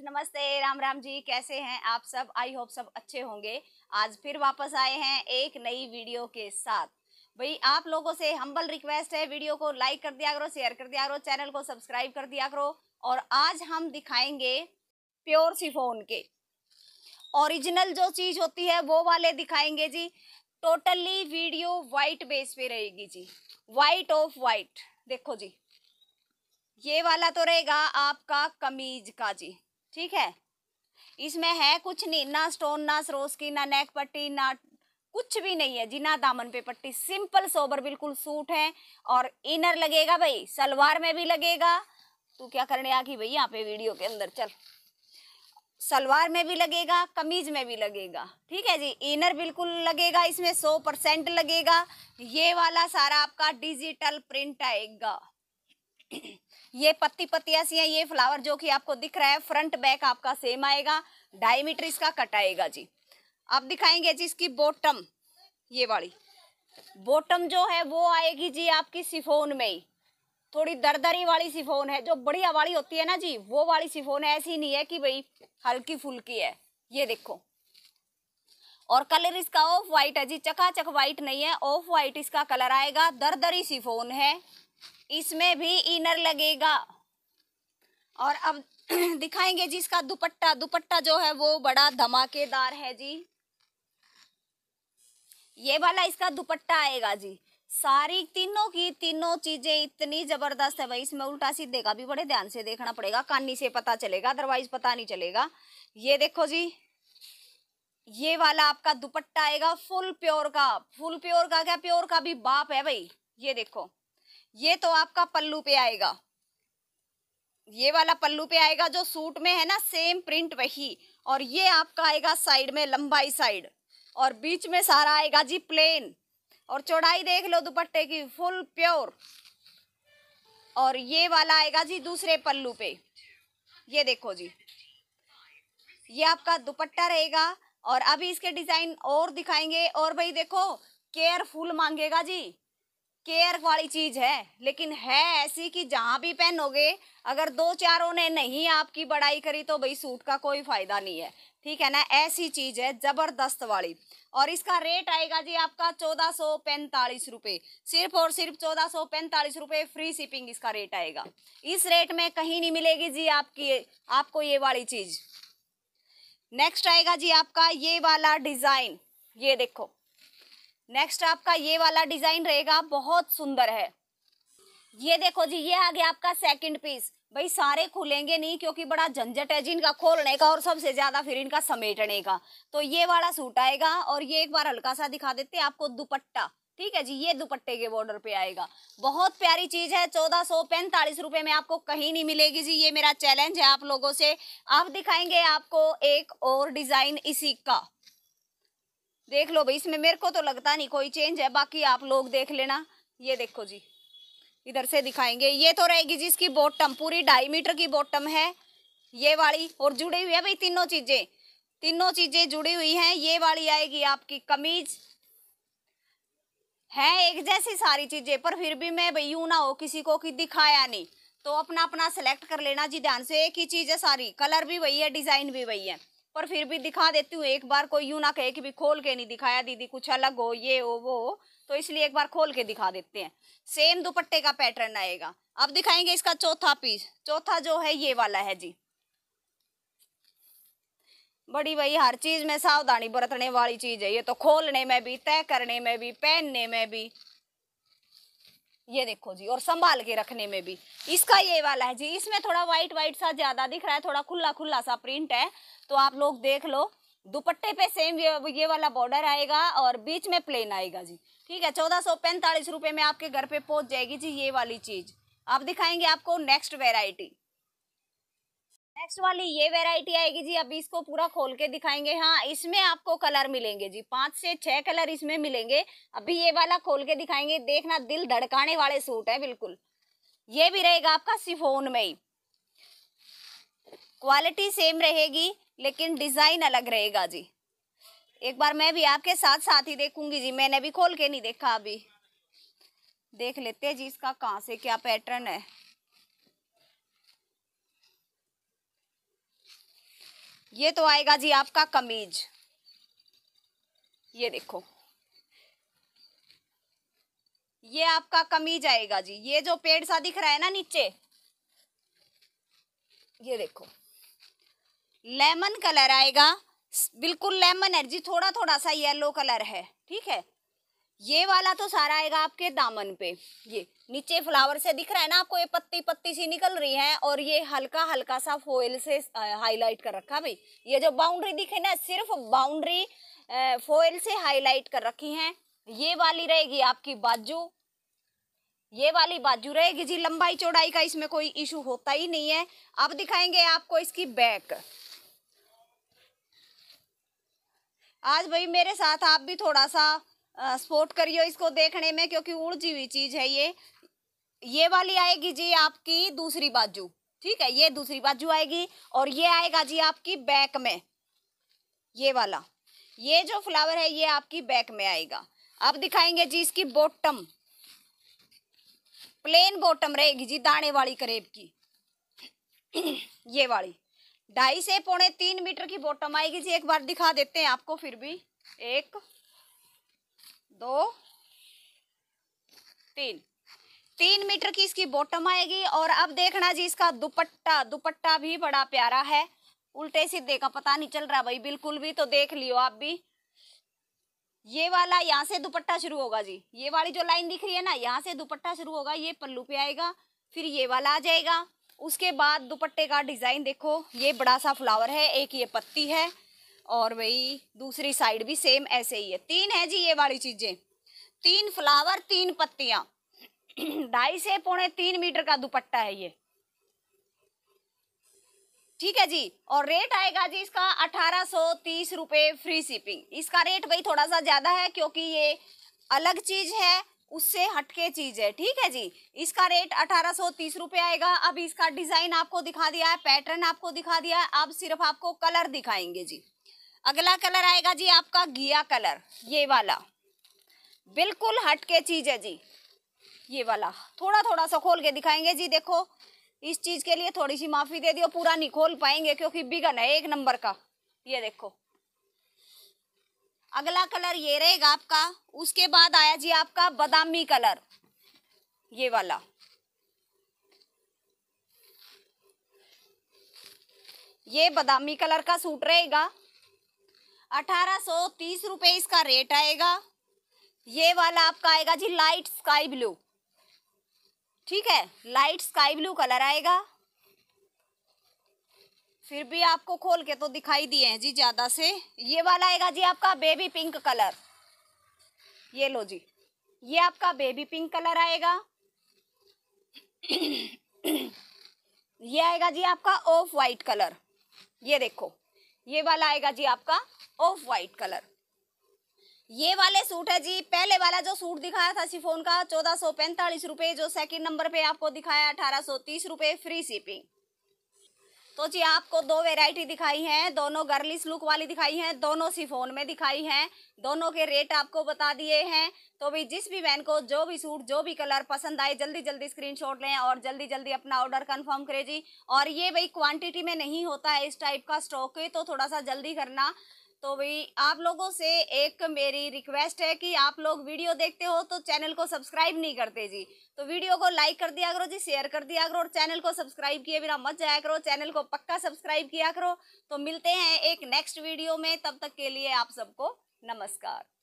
friends नमस्ते राम राम जी कैसे हैं आप सब आई होप सब अच्छे होंगे आज फिर वापस आए हैं एक नई वीडियो के साथ भाई आप लोगों से हम्बल रिक्वेस्ट है वीडियो को लाइक कर दिया करो शेयर कर दिया करो चैनल को सब्सक्राइब कर दिया करो और आज हम दिखाएंगे प्योर सिफोन के ओरिजिनल जो चीज़ होती है वो वाले दिखाएंगे जी टोटली वीडियो वाइट बेस पे रहेगी जी वाइट ऑफ वाइट देखो जी ये वाला तो रहेगा आपका कमीज का जी ठीक है इसमें है कुछ नहीं ना स्टोन ना सरोस की ना नेक पट्टी ना कुछ भी नहीं है जी ना दामन पे पट्टी सिंपल सोबर बिल्कुल सूट है और इनर लगेगा भाई सलवार में भी लगेगा तू क्या करने आ गई भाई यहाँ पे वीडियो के अंदर चल सलवार में भी लगेगा कमीज में भी लगेगा ठीक है जी इनर बिल्कुल लगेगा इसमें सौ परसेंट लगेगा ये वाला सारा आपका डिजिटल प्रिंट आएगा ये पत्ती पत्ती ऐसी है ये फ्लावर जो कि आपको दिख रहा है फ्रंट बैक आपका सेम आएगा डायमीटर इसका कट आएगा जी आप दिखाएंगे जी इसकी बॉटम ये वाली बॉटम जो है वो आएगी जी आपकी सिफोन में ही थोड़ी दरदरी वाली सिफोन है जो बढ़िया वाली होती है ना जी वो वाली सिफोन है ऐसी नहीं है कि भाई हल्की फुल्की है ये देखो और कलर इसका ऑफ वाइट है जी चकाचक वाइट नहीं है ऑफ वाइट इसका कलर आएगा दरदरी सिफोन है इसमें भी इनर लगेगा और अब दिखाएंगे जी इसका दुपट्टा दुपट्टा जो है वो बड़ा धमाकेदार है जी ये वाला इसका दुपट्टा आएगा जी सारी तीनों की तीनों चीजें इतनी जबरदस्त है भाई इसमें उल्टा सीधे का भी बड़े ध्यान से देखना पड़ेगा कानी से पता चलेगा अदरवाइज पता नहीं चलेगा ये देखो जी ये वाला आपका दुपट्टा आएगा फुल प्योर का फुल प्योर का क्या प्योर का भी बाप है भाई ये देखो ये तो आपका पल्लू पे आएगा ये वाला पल्लू पे आएगा जो सूट में है ना सेम प्रिंट वही और ये आपका आएगा साइड में लंबाई साइड और बीच में सारा आएगा जी प्लेन और चौड़ाई देख लो दुपट्टे की फुल प्योर और ये वाला आएगा जी दूसरे पल्लू पे ये देखो जी ये आपका दुपट्टा रहेगा और अभी इसके डिज़ाइन और दिखाएंगे और भाई देखो केयरफुल मांगेगा जी केयर वाली चीज़ है लेकिन है ऐसी कि जहाँ भी पहनोगे अगर दो चारों ने नहीं आपकी बड़ाई करी तो भाई सूट का कोई फ़ायदा नहीं है ठीक है ना ऐसी चीज़ है ज़बरदस्त वाली और इसका रेट आएगा जी आपका चौदह सौ पैंतालीस रुपये सिर्फ और सिर्फ चौदह सौ पैंतालीस रुपये फ्री शिपिंग इसका रेट आएगा इस रेट में कहीं नहीं मिलेगी जी आपकी आपको ये वाली चीज़ नेक्स्ट आएगा जी आपका ये वाला डिज़ाइन ये देखो नेक्स्ट आपका ये वाला डिजाइन रहेगा बहुत सुंदर है ये देखो जी ये आ गया आपका सेकंड पीस भाई सारे खुलेंगे नहीं क्योंकि बड़ा झंझट है जी इनका खोलने का और सबसे ज्यादा फिर इनका समेटने का तो ये वाला सूट आएगा और ये एक बार हल्का सा दिखा देते हैं आपको दुपट्टा ठीक है जी ये दुपट्टे के बॉर्डर पे आएगा बहुत प्यारी चीज है चौदह सौ पैंतालीस रुपए में आपको कहीं नहीं मिलेगी जी ये मेरा चैलेंज है आप लोगों से आप दिखाएंगे आपको एक और डिजाइन इसी का देख लो भाई इसमें मेरे को तो लगता नहीं कोई चेंज है बाकी आप लोग देख लेना ये देखो जी इधर से दिखाएंगे ये तो रहेगी जी इसकी बॉटम पूरी ढाई मीटर की बॉटम है ये वाली और जुड़ी हुई है भाई तीनों चीज़ें तीनों चीज़ें जुड़ी हुई हैं ये वाली आएगी आपकी कमीज है एक जैसी सारी चीज़ें पर फिर भी मैं भाई यूँ ना हो किसी को कि दिखाया नहीं तो अपना अपना सेलेक्ट कर लेना जी ध्यान से एक ही चीज़ है सारी कलर भी वही है डिज़ाइन भी वही है पर फिर भी दिखा देती हूँ एक बार कोई यूँ ना कहे कि भी खोल के नहीं दिखाया दीदी कुछ अलग हो ये हो वो हो तो इसलिए एक बार खोल के दिखा देते हैं सेम दुपट्टे का पैटर्न आएगा अब दिखाएंगे इसका चौथा पीस चौथा जो है ये वाला है जी बड़ी भाई हर चीज़ में सावधानी बरतने वाली चीज़ है ये तो खोलने में भी तय करने में भी पहनने में भी ये देखो जी और संभाल के रखने में भी इसका ये वाला है जी इसमें थोड़ा वाइट वाइट सा ज़्यादा दिख रहा है थोड़ा खुला खुला सा प्रिंट है तो आप लोग देख लो दुपट्टे पे सेम ये वाला बॉर्डर आएगा और बीच में प्लेन आएगा जी ठीक है चौदह सौ पैंतालीस रुपये में आपके घर पे पहुंच जाएगी जी ये वाली चीज आप दिखाएंगे आपको नेक्स्ट वेराइटी नेक्स्ट वाली ये वेराइटी आएगी जी अभी इसको पूरा खोल के दिखाएंगे हाँ इसमें आपको कलर मिलेंगे जी पांच से छह कलर इसमें मिलेंगे अभी ये वाला खोल के दिखाएंगे देखना दिल धड़काने वाले सूट है बिल्कुल ये भी रहेगा आपका सिफोन में ही क्वालिटी सेम रहेगी लेकिन डिजाइन अलग रहेगा जी एक बार मैं भी आपके साथ साथ ही देखूंगी जी मैंने भी खोल के नहीं देखा अभी देख लेते हैं जी इसका कहाँ से क्या पैटर्न है ये तो आएगा जी आपका कमीज ये देखो ये आपका कमीज आएगा जी ये जो पेड़ सा दिख रहा है ना नीचे ये देखो लेमन कलर आएगा बिल्कुल लेमन है जी थोड़ा थोड़ा सा येलो कलर है ठीक है ये वाला तो सारा आएगा आपके दामन पे ये नीचे फ्लावर से दिख रहा है ना आपको ये पत्ती पत्ती सी निकल रही है और ये हल्का हल्का सा फोइल से हाईलाइट कर रखा भाई ये जो बाउंड्री दिखे ना सिर्फ बाउंड्री फोइल से हाईलाइट कर रखी है ये वाली रहेगी आपकी बाजू ये वाली बाजू रहेगी जी लंबाई चौड़ाई का इसमें कोई इशू होता ही नहीं है अब दिखाएंगे आपको इसकी बैक आज भाई मेरे साथ आप भी थोड़ा सा सपोर्ट करियो इसको देखने में क्योंकि उड़जी हुई चीज है ये ये वाली आएगी जी आपकी दूसरी बाजू ठीक है ये दूसरी बाजू आएगी और ये आएगा जी आपकी बैक में ये वाला ये जो फ्लावर है ये आपकी बैक में आएगा अब दिखाएंगे जी इसकी बॉटम प्लेन बॉटम रहेगी जी दाने वाली करेब की ये वाली ढाई से पौने तीन मीटर की बॉटम आएगी जी एक बार दिखा देते हैं आपको फिर भी एक दो तीन तीन मीटर की इसकी बॉटम आएगी और अब देखना जी इसका दुपट्टा दुपट्टा भी बड़ा प्यारा है उल्टे सीधे का पता नहीं चल रहा भाई बिल्कुल भी तो देख लियो आप भी ये वाला यहाँ से दुपट्टा शुरू होगा जी ये वाली जो लाइन दिख रही है ना यहाँ से दुपट्टा शुरू होगा ये पल्लू पे आएगा फिर ये वाला आ जाएगा उसके बाद दुपट्टे का डिज़ाइन देखो ये बड़ा सा फ्लावर है एक ये पत्ती है और वही दूसरी साइड भी सेम ऐसे ही है तीन है जी ये वाली चीज़ें तीन फ्लावर तीन पत्तियां ढाई से पौने तीन मीटर का दुपट्टा है ये ठीक है जी और रेट आएगा जी इसका अठारह सो तीस रुपये फ्री शिपिंग इसका रेट भाई थोड़ा सा ज़्यादा है क्योंकि ये अलग चीज़ है उससे हटके चीज़ है ठीक है जी इसका रेट अठारह सो तीस रुपये आएगा अब इसका डिज़ाइन आपको दिखा दिया है पैटर्न आपको दिखा दिया है अब सिर्फ आपको कलर दिखाएंगे जी अगला कलर आएगा जी आपका घिया कलर ये वाला बिल्कुल हटके चीज है जी ये वाला थोड़ा थोड़ा सा खोल के दिखाएंगे जी देखो इस चीज के लिए थोड़ी सी माफी दे दियो पूरा नहीं खोल पाएंगे क्योंकि बिगन है एक नंबर का ये देखो अगला कलर ये रहेगा आपका उसके बाद आया जी आपका बादामी कलर ये वाला ये बादामी कलर का सूट रहेगा अठारह सौ तीस रुपये इसका रेट आएगा ये वाला आपका आएगा जी लाइट स्काई ब्लू ठीक है लाइट स्काई ब्लू कलर आएगा फिर भी आपको खोल के तो दिखाई दिए हैं जी ज़्यादा से ये वाला आएगा जी आपका बेबी पिंक कलर ये लो जी ये आपका बेबी पिंक कलर आएगा ये आएगा जी आपका ऑफ वाइट कलर ये देखो ये वाला आएगा जी आपका ऑफ वाइट कलर ये वाले सूट है जी पहले वाला जो सूट दिखाया था शिफोन का चौदह सौ पैंतालीस रुपये जो सेकंड नंबर पे आपको दिखाया अठारह सौ तीस रुपये फ्री शिपिंग तो जी आपको दो वेराइटी दिखाई हैं दोनों गर्लिस लुक वाली दिखाई हैं दोनों सिफोन में दिखाई हैं दोनों के रेट आपको बता दिए हैं तो भी जिस भी बहन को जो भी सूट जो भी कलर पसंद आए जल्दी जल्दी स्क्रीनशॉट लें और जल्दी जल्दी अपना ऑर्डर कंफर्म करें जी और ये भाई क्वांटिटी में नहीं होता है इस टाइप का स्टॉक तो थोड़ा सा जल्दी करना तो भाई आप लोगों से एक मेरी रिक्वेस्ट है कि आप लोग वीडियो देखते हो तो चैनल को सब्सक्राइब नहीं करते जी तो वीडियो को लाइक कर दिया करो जी शेयर कर दिया करो और चैनल को सब्सक्राइब किए बिना मत जाया करो चैनल को पक्का सब्सक्राइब किया करो तो मिलते हैं एक नेक्स्ट वीडियो में तब तक के लिए आप सबको नमस्कार